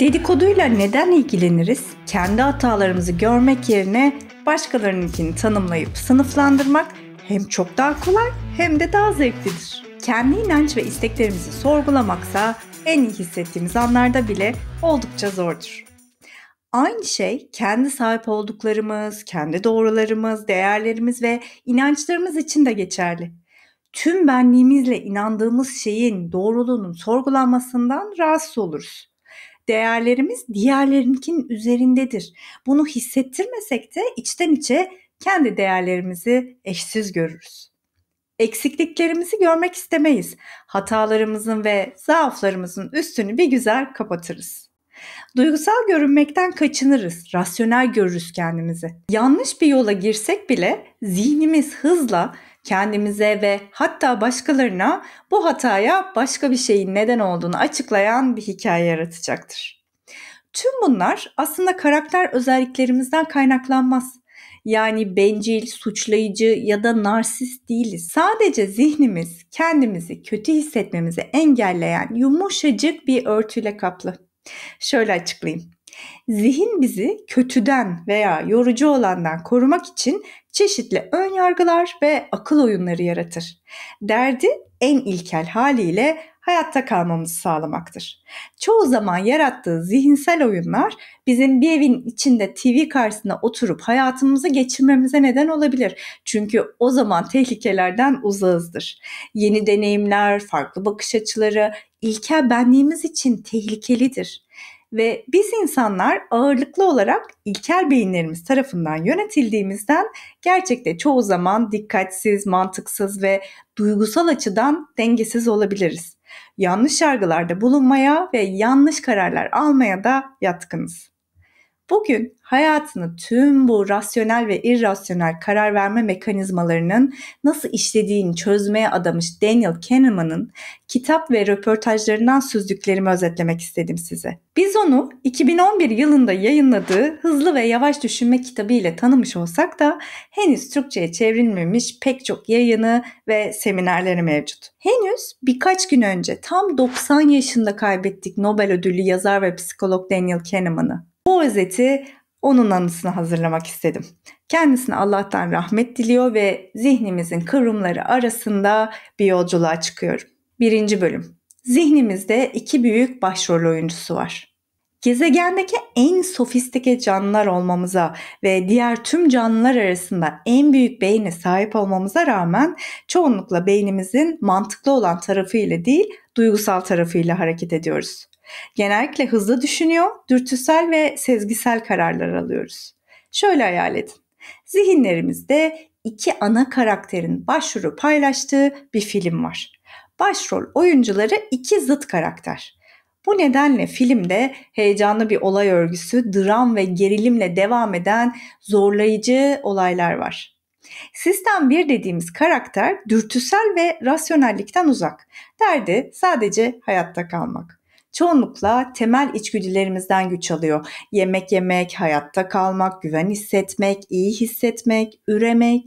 Dedikoduyla neden ilgileniriz? Kendi hatalarımızı görmek yerine başkalarınınkini tanımlayıp sınıflandırmak hem çok daha kolay hem de daha zevklidir. Kendi inanç ve isteklerimizi sorgulamaksa en iyi hissettiğimiz anlarda bile oldukça zordur. Aynı şey kendi sahip olduklarımız, kendi doğrularımız, değerlerimiz ve inançlarımız için de geçerli. Tüm benliğimizle inandığımız şeyin doğruluğunun sorgulanmasından rahatsız oluruz değerlerimiz diğerlerinkinin üzerindedir. Bunu hissettirmesek de içten içe kendi değerlerimizi eşsiz görürüz. Eksikliklerimizi görmek istemeyiz. Hatalarımızın ve zaaflarımızın üstünü bir güzel kapatırız. Duygusal görünmekten kaçınırız, rasyonel görürüz kendimizi. Yanlış bir yola girsek bile zihnimiz hızla kendimize ve hatta başkalarına bu hataya başka bir şeyin neden olduğunu açıklayan bir hikaye yaratacaktır. Tüm bunlar aslında karakter özelliklerimizden kaynaklanmaz. Yani bencil, suçlayıcı ya da narsist değiliz. Sadece zihnimiz kendimizi kötü hissetmemizi engelleyen yumuşacık bir örtüyle kaplı. Şöyle açıklayayım. Zihin bizi kötüden veya yorucu olandan korumak için çeşitli ön yargılar ve akıl oyunları yaratır. Derdi en ilkel haliyle hayatta kalmamızı sağlamaktır. Çoğu zaman yarattığı zihinsel oyunlar bizim bir evin içinde TV karşısında oturup hayatımızı geçirmemize neden olabilir. Çünkü o zaman tehlikelerden uzağızdır. Yeni deneyimler, farklı bakış açıları ilkel benliğimiz için tehlikelidir. Ve biz insanlar ağırlıklı olarak ilkel beyinlerimiz tarafından yönetildiğimizden gerçekte çoğu zaman dikkatsiz, mantıksız ve duygusal açıdan dengesiz olabiliriz. Yanlış yargılarda bulunmaya ve yanlış kararlar almaya da yatkınız. Bugün hayatını tüm bu rasyonel ve irrasyonel karar verme mekanizmalarının nasıl işlediğini çözmeye adamış Daniel Kahneman'ın kitap ve röportajlarından süzdüklerimi özetlemek istedim size. Biz onu 2011 yılında yayınladığı Hızlı ve Yavaş Düşünme kitabı ile tanımış olsak da henüz Türkçe'ye çevrilmemiş pek çok yayını ve seminerleri mevcut. Henüz birkaç gün önce tam 90 yaşında kaybettik Nobel ödüllü yazar ve psikolog Daniel Kahneman'ı özeti onun anısını hazırlamak istedim. Kendisine Allah'tan rahmet diliyor ve zihnimizin kırımları arasında bir yolculuğa çıkıyorum. Birinci bölüm. Zihnimizde iki büyük başrol oyuncusu var. Gezegendeki en sofistike canlılar olmamıza ve diğer tüm canlılar arasında en büyük beyne sahip olmamıza rağmen çoğunlukla beynimizin mantıklı olan tarafı ile değil duygusal tarafı ile hareket ediyoruz. Genellikle hızlı düşünüyor, dürtüsel ve sezgisel kararlar alıyoruz. Şöyle hayal edin. Zihinlerimizde iki ana karakterin başrolü paylaştığı bir film var. Başrol oyuncuları iki zıt karakter. Bu nedenle filmde heyecanlı bir olay örgüsü, dram ve gerilimle devam eden zorlayıcı olaylar var. Sistem 1 dediğimiz karakter dürtüsel ve rasyonellikten uzak. Derdi sadece hayatta kalmak çoğunlukla temel içgüdülerimizden güç alıyor. Yemek yemek, hayatta kalmak, güven hissetmek, iyi hissetmek, üremek.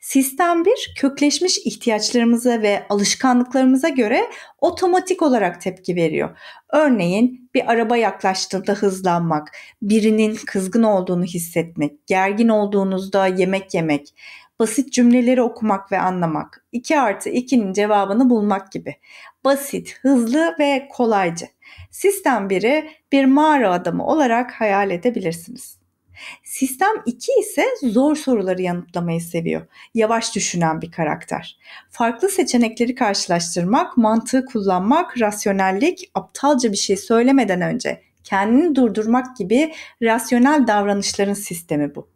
Sistem bir kökleşmiş ihtiyaçlarımıza ve alışkanlıklarımıza göre otomatik olarak tepki veriyor. Örneğin bir araba yaklaştığında hızlanmak, birinin kızgın olduğunu hissetmek, gergin olduğunuzda yemek yemek, basit cümleleri okumak ve anlamak, 2 artı 2'nin cevabını bulmak gibi. Basit, hızlı ve kolaycı. Sistem 1'i bir mağara adamı olarak hayal edebilirsiniz. Sistem 2 ise zor soruları yanıtlamayı seviyor. Yavaş düşünen bir karakter. Farklı seçenekleri karşılaştırmak, mantığı kullanmak, rasyonellik, aptalca bir şey söylemeden önce kendini durdurmak gibi rasyonel davranışların sistemi bu.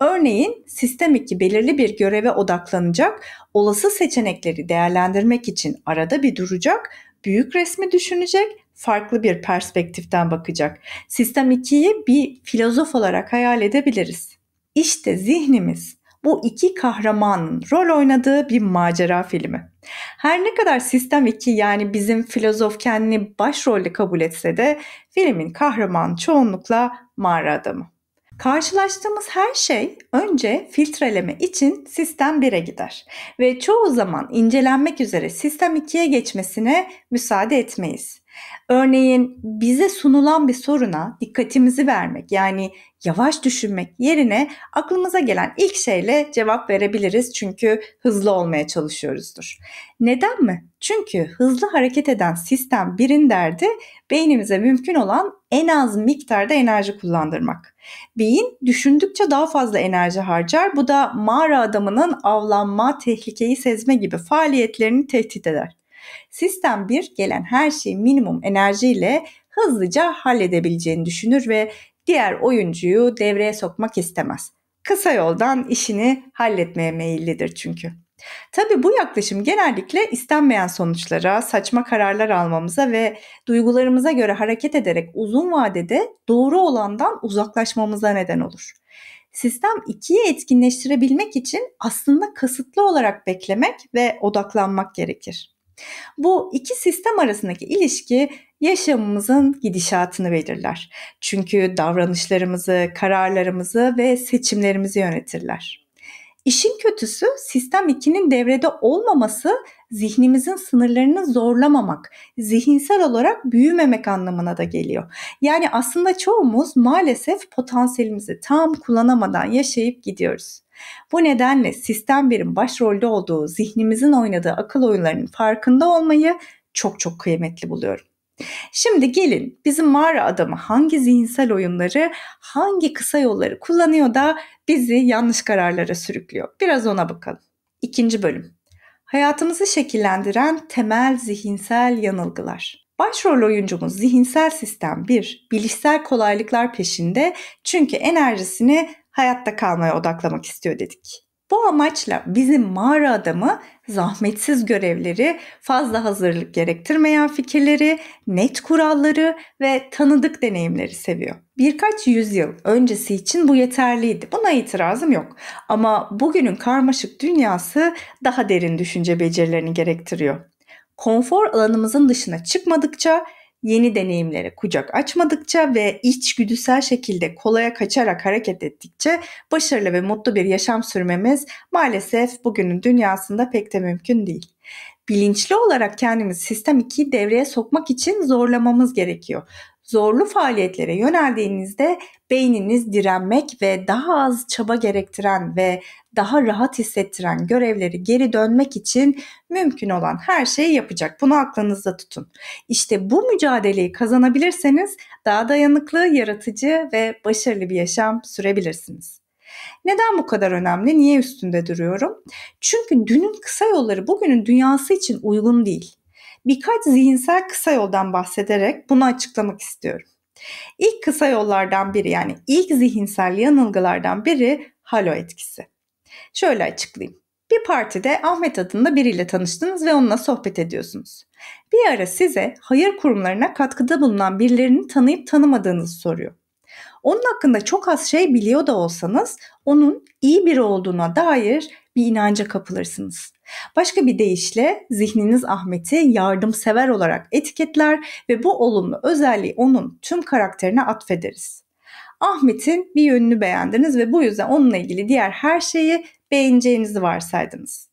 Örneğin sistem 2 belirli bir göreve odaklanacak, olası seçenekleri değerlendirmek için arada bir duracak, büyük resmi düşünecek farklı bir perspektiften bakacak. Sistem 2'yi bir filozof olarak hayal edebiliriz. İşte zihnimiz bu iki kahramanın rol oynadığı bir macera filmi. Her ne kadar Sistem 2 yani bizim filozof kendini başrolde kabul etse de filmin kahraman çoğunlukla mağara adamı. Karşılaştığımız her şey önce filtreleme için sistem 1'e gider ve çoğu zaman incelenmek üzere sistem 2'ye geçmesine müsaade etmeyiz. Örneğin bize sunulan bir soruna dikkatimizi vermek yani yavaş düşünmek yerine aklımıza gelen ilk şeyle cevap verebiliriz çünkü hızlı olmaya çalışıyoruzdur. Neden mi? Çünkü hızlı hareket eden sistem birin derdi beynimize mümkün olan en az miktarda enerji kullandırmak. Beyin düşündükçe daha fazla enerji harcar. Bu da mağara adamının avlanma, tehlikeyi sezme gibi faaliyetlerini tehdit eder. Sistem 1 gelen her şeyi minimum enerjiyle hızlıca halledebileceğini düşünür ve diğer oyuncuyu devreye sokmak istemez. Kısa yoldan işini halletmeye meyillidir çünkü. Tabi bu yaklaşım genellikle istenmeyen sonuçlara, saçma kararlar almamıza ve duygularımıza göre hareket ederek uzun vadede doğru olandan uzaklaşmamıza neden olur. Sistem ikiye etkinleştirebilmek için aslında kasıtlı olarak beklemek ve odaklanmak gerekir. Bu iki sistem arasındaki ilişki yaşamımızın gidişatını belirler. Çünkü davranışlarımızı, kararlarımızı ve seçimlerimizi yönetirler. İşin kötüsü sistem 2'nin devrede olmaması zihnimizin sınırlarını zorlamamak, zihinsel olarak büyümemek anlamına da geliyor. Yani aslında çoğumuz maalesef potansiyelimizi tam kullanamadan yaşayıp gidiyoruz. Bu nedenle sistem birin başrolde olduğu zihnimizin oynadığı akıl oyunlarının farkında olmayı çok çok kıymetli buluyorum. Şimdi gelin bizim mağara adamı hangi zihinsel oyunları, hangi kısa yolları kullanıyor da bizi yanlış kararlara sürüklüyor. Biraz ona bakalım. İkinci bölüm. Hayatımızı şekillendiren temel zihinsel yanılgılar. Başrol oyuncumuz zihinsel sistem bir, bilişsel kolaylıklar peşinde çünkü enerjisini hayatta kalmaya odaklamak istiyor dedik. Bu amaçla bizim mağara adamı zahmetsiz görevleri, fazla hazırlık gerektirmeyen fikirleri, net kuralları ve tanıdık deneyimleri seviyor. Birkaç yüzyıl öncesi için bu yeterliydi. Buna itirazım yok. Ama bugünün karmaşık dünyası daha derin düşünce becerilerini gerektiriyor. Konfor alanımızın dışına çıkmadıkça yeni deneyimlere kucak açmadıkça ve içgüdüsel şekilde kolaya kaçarak hareket ettikçe başarılı ve mutlu bir yaşam sürmemiz maalesef bugünün dünyasında pek de mümkün değil. Bilinçli olarak kendimiz sistem 2'yi devreye sokmak için zorlamamız gerekiyor zorlu faaliyetlere yöneldiğinizde beyniniz direnmek ve daha az çaba gerektiren ve daha rahat hissettiren görevleri geri dönmek için mümkün olan her şeyi yapacak. Bunu aklınızda tutun. İşte bu mücadeleyi kazanabilirseniz daha dayanıklı, yaratıcı ve başarılı bir yaşam sürebilirsiniz. Neden bu kadar önemli? Niye üstünde duruyorum? Çünkü dünün kısa yolları bugünün dünyası için uygun değil birkaç zihinsel kısa yoldan bahsederek bunu açıklamak istiyorum. İlk kısa yollardan biri yani ilk zihinsel yanılgılardan biri halo etkisi. Şöyle açıklayayım. Bir partide Ahmet adında biriyle tanıştınız ve onunla sohbet ediyorsunuz. Bir ara size hayır kurumlarına katkıda bulunan birilerini tanıyıp tanımadığınızı soruyor. Onun hakkında çok az şey biliyor da olsanız onun iyi biri olduğuna dair bir inanca kapılırsınız. Başka bir deyişle zihniniz Ahmet'i yardımsever olarak etiketler ve bu olumlu özelliği onun tüm karakterine atfederiz. Ahmet'in bir yönünü beğendiniz ve bu yüzden onunla ilgili diğer her şeyi beğeneceğinizi varsaydınız.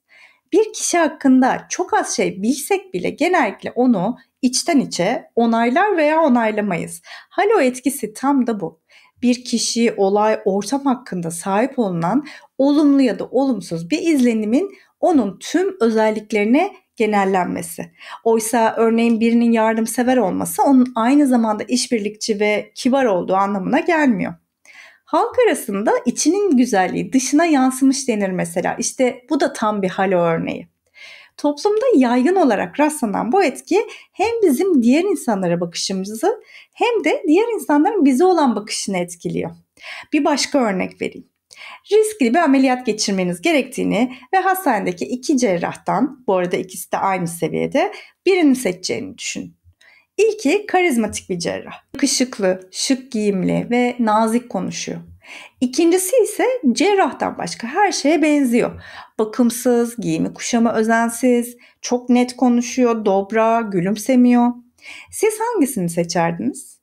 Bir kişi hakkında çok az şey bilsek bile genellikle onu içten içe onaylar veya onaylamayız. Halo etkisi tam da bu. Bir kişi, olay, ortam hakkında sahip olunan olumlu ya da olumsuz bir izlenimin onun tüm özelliklerine genellenmesi. Oysa örneğin birinin yardımsever olması onun aynı zamanda işbirlikçi ve kibar olduğu anlamına gelmiyor. Halk arasında içinin güzelliği dışına yansımış denir mesela. İşte bu da tam bir halo örneği. Toplumda yaygın olarak rastlanan bu etki hem bizim diğer insanlara bakışımızı hem de diğer insanların bize olan bakışını etkiliyor. Bir başka örnek vereyim riskli bir ameliyat geçirmeniz gerektiğini ve hastanedeki iki cerrahtan, bu arada ikisi de aynı seviyede, birini seçeceğini düşünün. İlki karizmatik bir cerrah. Yakışıklı, şık giyimli ve nazik konuşuyor. İkincisi ise cerrahtan başka her şeye benziyor. Bakımsız, giyimi kuşama özensiz, çok net konuşuyor, dobra, gülümsemiyor. Siz hangisini seçerdiniz?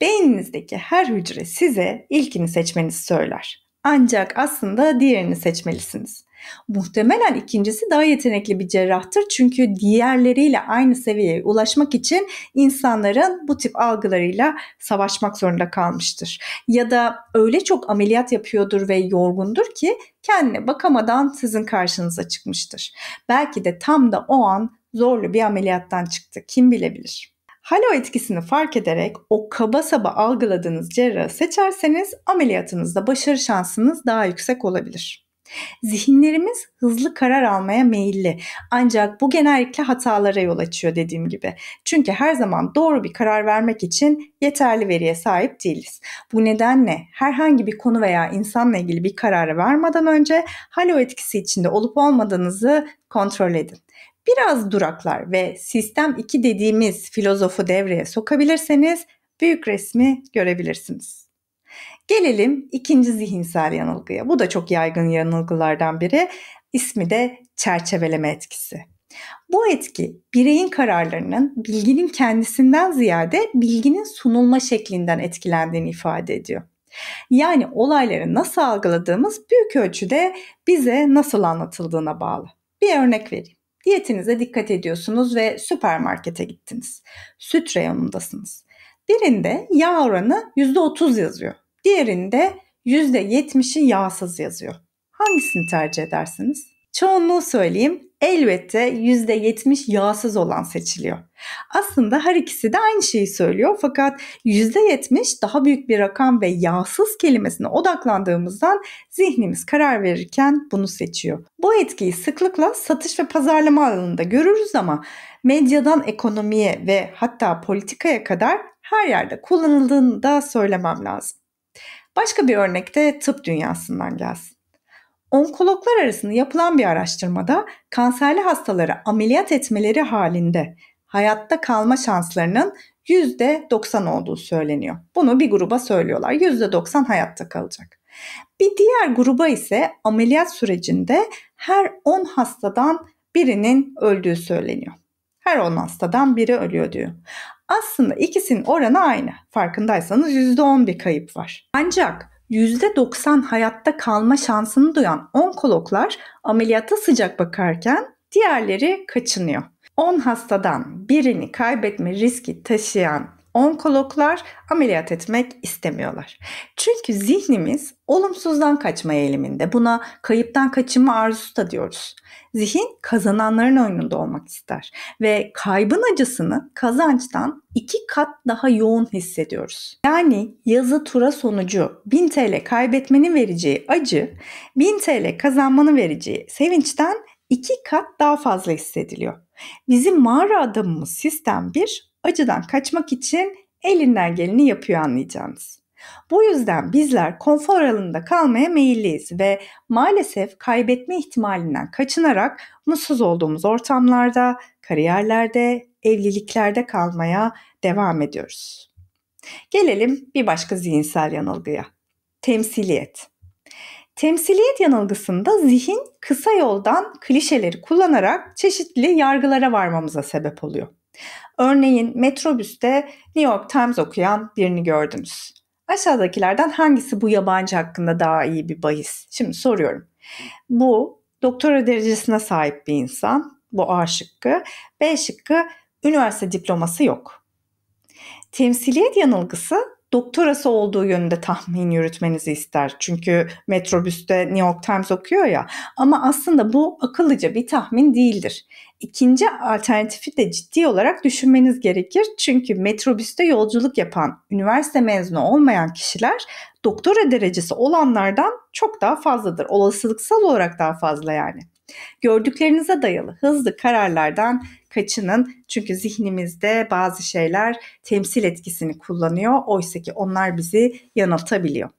Beyninizdeki her hücre size ilkini seçmenizi söyler. Ancak aslında diğerini seçmelisiniz. Muhtemelen ikincisi daha yetenekli bir cerrahtır çünkü diğerleriyle aynı seviyeye ulaşmak için insanların bu tip algılarıyla savaşmak zorunda kalmıştır. Ya da öyle çok ameliyat yapıyordur ve yorgundur ki kendine bakamadan sizin karşınıza çıkmıştır. Belki de tam da o an zorlu bir ameliyattan çıktı kim bilebilir. Halo etkisini fark ederek o kaba saba algıladığınız cerrahı seçerseniz ameliyatınızda başarı şansınız daha yüksek olabilir. Zihinlerimiz hızlı karar almaya meyilli. Ancak bu genellikle hatalara yol açıyor dediğim gibi. Çünkü her zaman doğru bir karar vermek için yeterli veriye sahip değiliz. Bu nedenle herhangi bir konu veya insanla ilgili bir kararı vermeden önce halo etkisi içinde olup olmadığınızı kontrol edin biraz duraklar ve sistem 2 dediğimiz filozofu devreye sokabilirseniz büyük resmi görebilirsiniz. Gelelim ikinci zihinsel yanılgıya. Bu da çok yaygın yanılgılardan biri. İsmi de çerçeveleme etkisi. Bu etki bireyin kararlarının bilginin kendisinden ziyade bilginin sunulma şeklinden etkilendiğini ifade ediyor. Yani olayları nasıl algıladığımız büyük ölçüde bize nasıl anlatıldığına bağlı. Bir örnek vereyim. Diyetinize dikkat ediyorsunuz ve süpermarkete gittiniz. Süt reyonundasınız. Birinde yağ oranı %30 yazıyor. Diğerinde %70'i yağsız yazıyor. Hangisini tercih edersiniz? Çoğunluğu söyleyeyim elbette %70 yağsız olan seçiliyor. Aslında her ikisi de aynı şeyi söylüyor fakat %70 daha büyük bir rakam ve yağsız kelimesine odaklandığımızdan zihnimiz karar verirken bunu seçiyor. Bu etkiyi sıklıkla satış ve pazarlama alanında görürüz ama medyadan ekonomiye ve hatta politikaya kadar her yerde kullanıldığını da söylemem lazım. Başka bir örnek de tıp dünyasından gelsin. Onkologlar arasında yapılan bir araştırmada kanserli hastaları ameliyat etmeleri halinde hayatta kalma şanslarının %90 olduğu söyleniyor. Bunu bir gruba söylüyorlar. %90 hayatta kalacak. Bir diğer gruba ise ameliyat sürecinde her 10 hastadan birinin öldüğü söyleniyor. Her 10 hastadan biri ölüyor diyor. Aslında ikisinin oranı aynı. Farkındaysanız %10 bir kayıp var. Ancak %90 hayatta kalma şansını duyan onkologlar ameliyata sıcak bakarken diğerleri kaçınıyor. 10 hastadan birini kaybetme riski taşıyan onkologlar ameliyat etmek istemiyorlar. Çünkü zihnimiz olumsuzdan kaçma eğiliminde. Buna kayıptan kaçınma arzusu da diyoruz. Zihin kazananların oyununda olmak ister ve kaybın acısını kazançtan iki kat daha yoğun hissediyoruz. Yani yazı tura sonucu 1000 TL kaybetmenin vereceği acı, 1000 TL kazanmanın vereceği sevinçten iki kat daha fazla hissediliyor. Bizim mağara adamımız sistem 1 acıdan kaçmak için elinden geleni yapıyor anlayacağınız. Bu yüzden bizler konfor alanında kalmaya meyilliyiz ve maalesef kaybetme ihtimalinden kaçınarak mutsuz olduğumuz ortamlarda, kariyerlerde, evliliklerde kalmaya devam ediyoruz. Gelelim bir başka zihinsel yanılgıya. Temsiliyet. Temsiliyet yanılgısında zihin kısa yoldan klişeleri kullanarak çeşitli yargılara varmamıza sebep oluyor. Örneğin metrobüste New York Times okuyan birini gördünüz. Aşağıdakilerden hangisi bu yabancı hakkında daha iyi bir bahis? Şimdi soruyorum. Bu doktora derecesine sahip bir insan. Bu A şıkkı. B şıkkı üniversite diploması yok. Temsiliyet yanılgısı doktorası olduğu yönünde tahmin yürütmenizi ister. Çünkü metrobüste New York Times okuyor ya. Ama aslında bu akıllıca bir tahmin değildir. İkinci alternatifi de ciddi olarak düşünmeniz gerekir. Çünkü metrobüste yolculuk yapan, üniversite mezunu olmayan kişiler doktora derecesi olanlardan çok daha fazladır. Olasılıksal olarak daha fazla yani. Gördüklerinize dayalı hızlı kararlardan kaçının. Çünkü zihnimizde bazı şeyler temsil etkisini kullanıyor. Oysa ki onlar bizi yanıltabiliyor.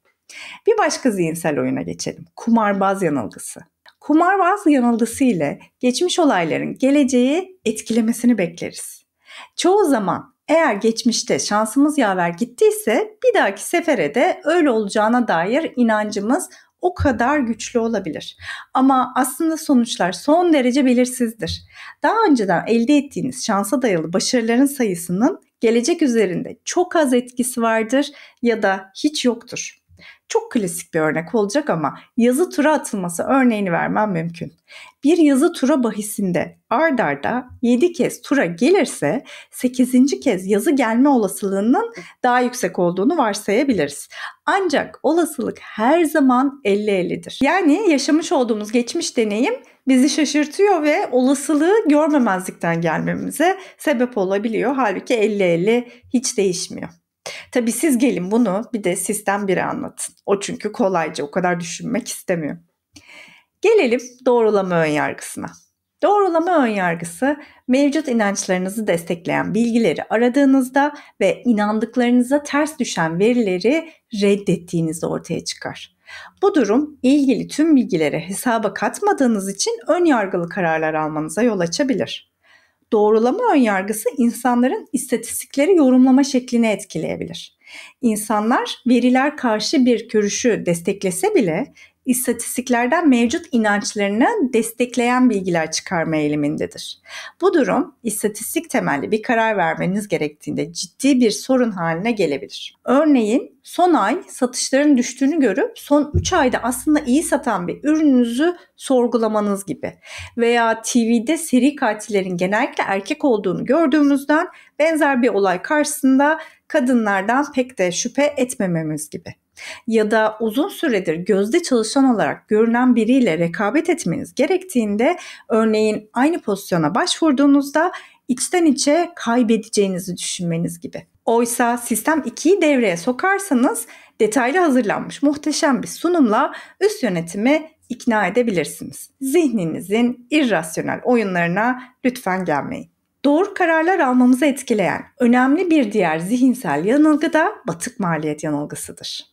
Bir başka zihinsel oyuna geçelim. Kumarbaz yanılgısı. Kumarbaz yanılgısı ile geçmiş olayların geleceği etkilemesini bekleriz. Çoğu zaman eğer geçmişte şansımız yaver gittiyse bir dahaki sefere de öyle olacağına dair inancımız o kadar güçlü olabilir. Ama aslında sonuçlar son derece belirsizdir. Daha önceden elde ettiğiniz şansa dayalı başarıların sayısının gelecek üzerinde çok az etkisi vardır ya da hiç yoktur. Çok klasik bir örnek olacak ama yazı tura atılması örneğini vermem mümkün. Bir yazı tura bahisinde ard arda 7 kez tura gelirse 8. kez yazı gelme olasılığının daha yüksek olduğunu varsayabiliriz. Ancak olasılık her zaman 50-50'dir. Yani yaşamış olduğumuz geçmiş deneyim bizi şaşırtıyor ve olasılığı görmemezlikten gelmemize sebep olabiliyor. Halbuki 50-50 hiç değişmiyor. Tabii siz gelin bunu bir de sistem biri anlatın. O çünkü kolayca o kadar düşünmek istemiyor. Gelelim doğrulama önyargısına. Doğrulama önyargısı mevcut inançlarınızı destekleyen bilgileri aradığınızda ve inandıklarınıza ters düşen verileri reddettiğinizde ortaya çıkar. Bu durum ilgili tüm bilgileri hesaba katmadığınız için ön yargılı kararlar almanıza yol açabilir doğrulama önyargısı insanların istatistikleri yorumlama şeklini etkileyebilir. İnsanlar veriler karşı bir görüşü desteklese bile istatistiklerden mevcut inançlarını destekleyen bilgiler çıkarma eğilimindedir. Bu durum istatistik temelli bir karar vermeniz gerektiğinde ciddi bir sorun haline gelebilir. Örneğin son ay satışların düştüğünü görüp son 3 ayda aslında iyi satan bir ürününüzü sorgulamanız gibi veya TV'de seri katillerin genellikle erkek olduğunu gördüğümüzden benzer bir olay karşısında kadınlardan pek de şüphe etmememiz gibi ya da uzun süredir gözde çalışan olarak görünen biriyle rekabet etmeniz gerektiğinde örneğin aynı pozisyona başvurduğunuzda içten içe kaybedeceğinizi düşünmeniz gibi. Oysa sistem 2'yi devreye sokarsanız detaylı hazırlanmış muhteşem bir sunumla üst yönetimi ikna edebilirsiniz. Zihninizin irrasyonel oyunlarına lütfen gelmeyin. Doğru kararlar almamızı etkileyen önemli bir diğer zihinsel yanılgı da batık maliyet yanılgısıdır.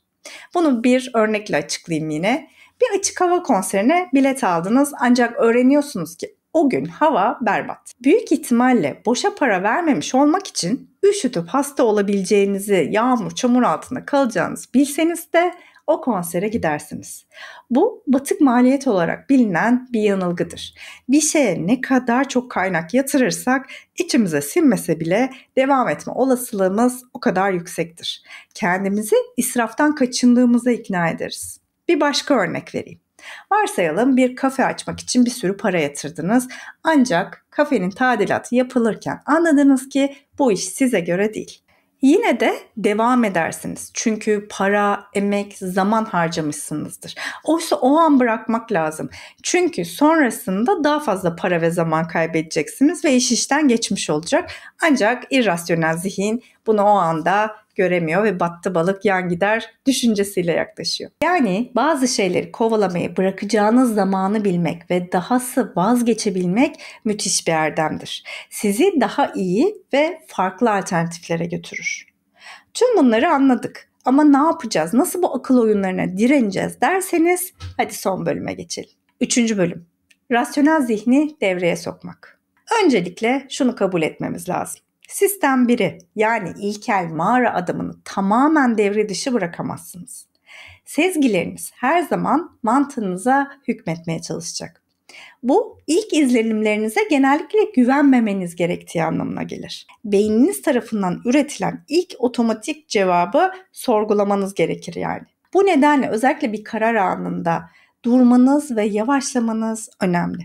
Bunu bir örnekle açıklayayım yine. Bir açık hava konserine bilet aldınız ancak öğreniyorsunuz ki o gün hava berbat. Büyük ihtimalle boşa para vermemiş olmak için üşütüp hasta olabileceğinizi, yağmur, çamur altında kalacağınızı bilseniz de o konsere gidersiniz. Bu batık maliyet olarak bilinen bir yanılgıdır. Bir şeye ne kadar çok kaynak yatırırsak içimize sinmese bile devam etme olasılığımız o kadar yüksektir. Kendimizi israftan kaçındığımıza ikna ederiz. Bir başka örnek vereyim. Varsayalım bir kafe açmak için bir sürü para yatırdınız. Ancak kafenin tadilatı yapılırken anladınız ki bu iş size göre değil. Yine de devam edersiniz. Çünkü para, emek, zaman harcamışsınızdır. Oysa o an bırakmak lazım. Çünkü sonrasında daha fazla para ve zaman kaybedeceksiniz ve iş işten geçmiş olacak. Ancak irrasyonel zihin bunu o anda göremiyor ve battı balık yan gider düşüncesiyle yaklaşıyor. Yani bazı şeyleri kovalamayı bırakacağınız zamanı bilmek ve dahası vazgeçebilmek müthiş bir erdemdir. Sizi daha iyi ve farklı alternatiflere götürür. Tüm bunları anladık ama ne yapacağız? Nasıl bu akıl oyunlarına direneceğiz derseniz hadi son bölüme geçelim. Üçüncü bölüm. Rasyonel zihni devreye sokmak. Öncelikle şunu kabul etmemiz lazım. Sistem 1'i yani ilkel mağara adamını tamamen devre dışı bırakamazsınız. Sezgileriniz her zaman mantığınıza hükmetmeye çalışacak. Bu ilk izlenimlerinize genellikle güvenmemeniz gerektiği anlamına gelir. Beyniniz tarafından üretilen ilk otomatik cevabı sorgulamanız gerekir yani. Bu nedenle özellikle bir karar anında durmanız ve yavaşlamanız önemli.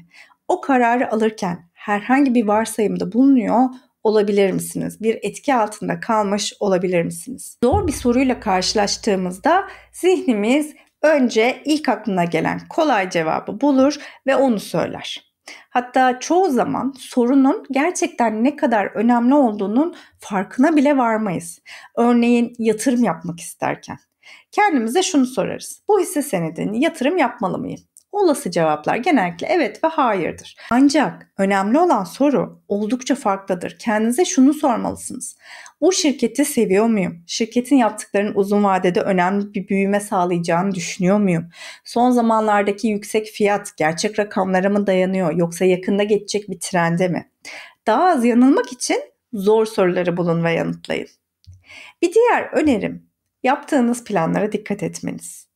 O kararı alırken herhangi bir varsayımda bulunuyor olabilir misiniz? Bir etki altında kalmış olabilir misiniz? Zor bir soruyla karşılaştığımızda zihnimiz önce ilk aklına gelen kolay cevabı bulur ve onu söyler. Hatta çoğu zaman sorunun gerçekten ne kadar önemli olduğunun farkına bile varmayız. Örneğin yatırım yapmak isterken kendimize şunu sorarız. Bu hisse senedini yatırım yapmalı mıyım? Olası cevaplar genellikle evet ve hayırdır. Ancak önemli olan soru oldukça farklıdır. Kendinize şunu sormalısınız. Bu şirketi seviyor muyum? Şirketin yaptıklarının uzun vadede önemli bir büyüme sağlayacağını düşünüyor muyum? Son zamanlardaki yüksek fiyat gerçek rakamlara mı dayanıyor yoksa yakında geçecek bir trende mi? Daha az yanılmak için zor soruları bulun ve yanıtlayın. Bir diğer önerim yaptığınız planlara dikkat etmeniz.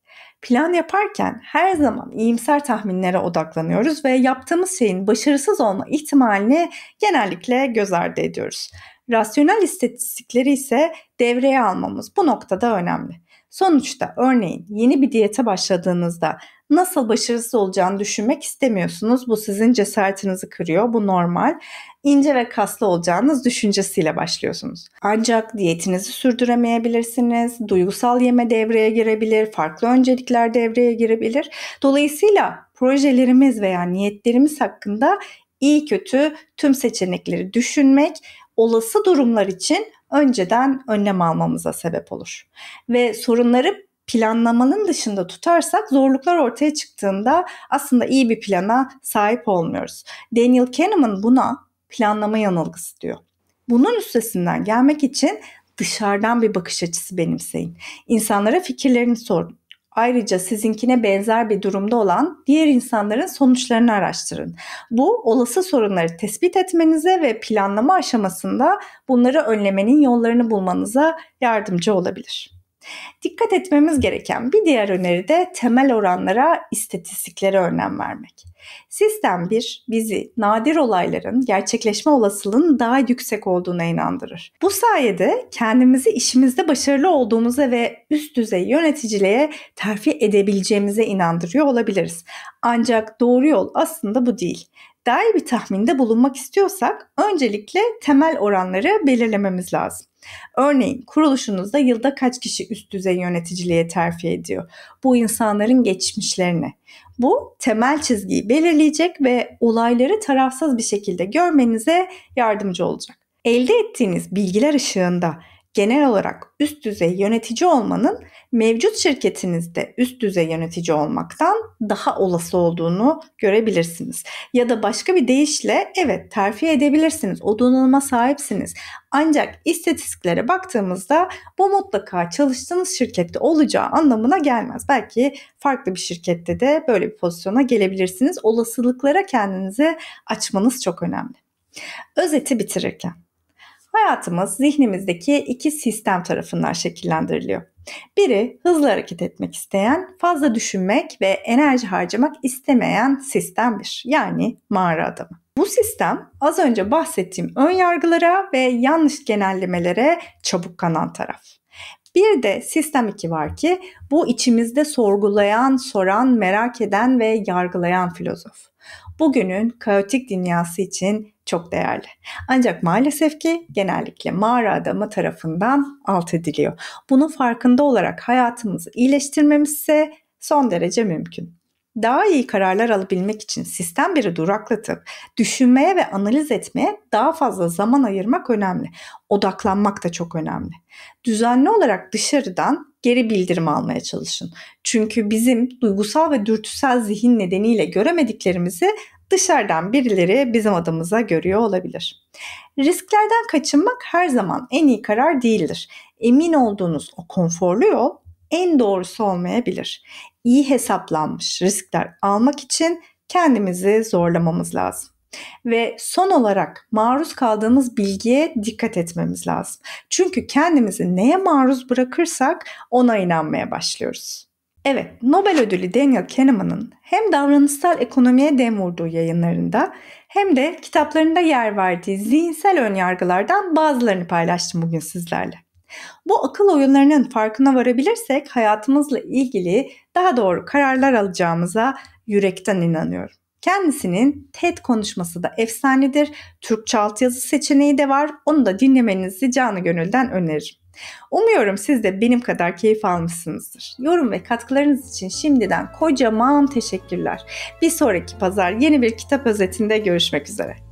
Plan yaparken her zaman iyimser tahminlere odaklanıyoruz ve yaptığımız şeyin başarısız olma ihtimalini genellikle göz ardı ediyoruz. Rasyonel istatistikleri ise devreye almamız bu noktada önemli. Sonuçta örneğin yeni bir diyete başladığınızda nasıl başarısız olacağını düşünmek istemiyorsunuz. Bu sizin cesaretinizi kırıyor. Bu normal. İnce ve kaslı olacağınız düşüncesiyle başlıyorsunuz. Ancak diyetinizi sürdüremeyebilirsiniz. Duygusal yeme devreye girebilir. Farklı öncelikler devreye girebilir. Dolayısıyla projelerimiz veya niyetlerimiz hakkında iyi kötü tüm seçenekleri düşünmek olası durumlar için önceden önlem almamıza sebep olur. Ve sorunları planlamanın dışında tutarsak zorluklar ortaya çıktığında aslında iyi bir plana sahip olmuyoruz. Daniel Kahneman buna planlama yanılgısı diyor. Bunun üstesinden gelmek için dışarıdan bir bakış açısı benimseyin. İnsanlara fikirlerini sorun. Ayrıca sizinkine benzer bir durumda olan diğer insanların sonuçlarını araştırın. Bu olası sorunları tespit etmenize ve planlama aşamasında bunları önlemenin yollarını bulmanıza yardımcı olabilir. Dikkat etmemiz gereken bir diğer öneri de temel oranlara, istatistiklere önem vermek. Sistem 1 bizi nadir olayların gerçekleşme olasılığının daha yüksek olduğuna inandırır. Bu sayede kendimizi işimizde başarılı olduğumuza ve üst düzey yöneticiliğe terfi edebileceğimize inandırıyor olabiliriz. Ancak doğru yol aslında bu değil dair bir tahminde bulunmak istiyorsak öncelikle temel oranları belirlememiz lazım. Örneğin kuruluşunuzda yılda kaç kişi üst düzey yöneticiliğe terfi ediyor? Bu insanların geçmişlerini. Bu temel çizgiyi belirleyecek ve olayları tarafsız bir şekilde görmenize yardımcı olacak. Elde ettiğiniz bilgiler ışığında genel olarak üst düzey yönetici olmanın mevcut şirketinizde üst düzey yönetici olmaktan daha olası olduğunu görebilirsiniz. Ya da başka bir deyişle evet terfi edebilirsiniz. O donanıma sahipsiniz. Ancak istatistiklere baktığımızda bu mutlaka çalıştığınız şirkette olacağı anlamına gelmez. Belki farklı bir şirkette de böyle bir pozisyona gelebilirsiniz. Olasılıklara kendinizi açmanız çok önemli. Özeti bitirirken Hayatımız zihnimizdeki iki sistem tarafından şekillendiriliyor. Biri hızlı hareket etmek isteyen, fazla düşünmek ve enerji harcamak istemeyen sistem bir. Yani mağara adamı. Bu sistem az önce bahsettiğim ön yargılara ve yanlış genellemelere çabuk kanan taraf. Bir de sistem 2 var ki bu içimizde sorgulayan, soran, merak eden ve yargılayan filozof. Bugünün kaotik dünyası için çok değerli. Ancak maalesef ki genellikle mağara adamı tarafından alt ediliyor. Bunun farkında olarak hayatımızı iyileştirmemiz ise son derece mümkün. Daha iyi kararlar alabilmek için sistem biri duraklatıp düşünmeye ve analiz etmeye daha fazla zaman ayırmak önemli. Odaklanmak da çok önemli. Düzenli olarak dışarıdan geri bildirim almaya çalışın. Çünkü bizim duygusal ve dürtüsel zihin nedeniyle göremediklerimizi dışarıdan birileri bizim adımıza görüyor olabilir. Risklerden kaçınmak her zaman en iyi karar değildir. Emin olduğunuz o konforlu yol en doğrusu olmayabilir. İyi hesaplanmış riskler almak için kendimizi zorlamamız lazım. Ve son olarak maruz kaldığımız bilgiye dikkat etmemiz lazım. Çünkü kendimizi neye maruz bırakırsak ona inanmaya başlıyoruz. Evet, Nobel ödülü Daniel Kahneman'ın hem davranışsal ekonomiye dem vurduğu yayınlarında hem de kitaplarında yer verdiği zihinsel önyargılardan bazılarını paylaştım bugün sizlerle. Bu akıl oyunlarının farkına varabilirsek hayatımızla ilgili daha doğru kararlar alacağımıza yürekten inanıyorum. Kendisinin TED konuşması da efsanedir. Türkçe altyazı seçeneği de var. Onu da dinlemenizi canı gönülden öneririm. Umuyorum siz de benim kadar keyif almışsınızdır. Yorum ve katkılarınız için şimdiden kocaman teşekkürler. Bir sonraki pazar yeni bir kitap özetinde görüşmek üzere.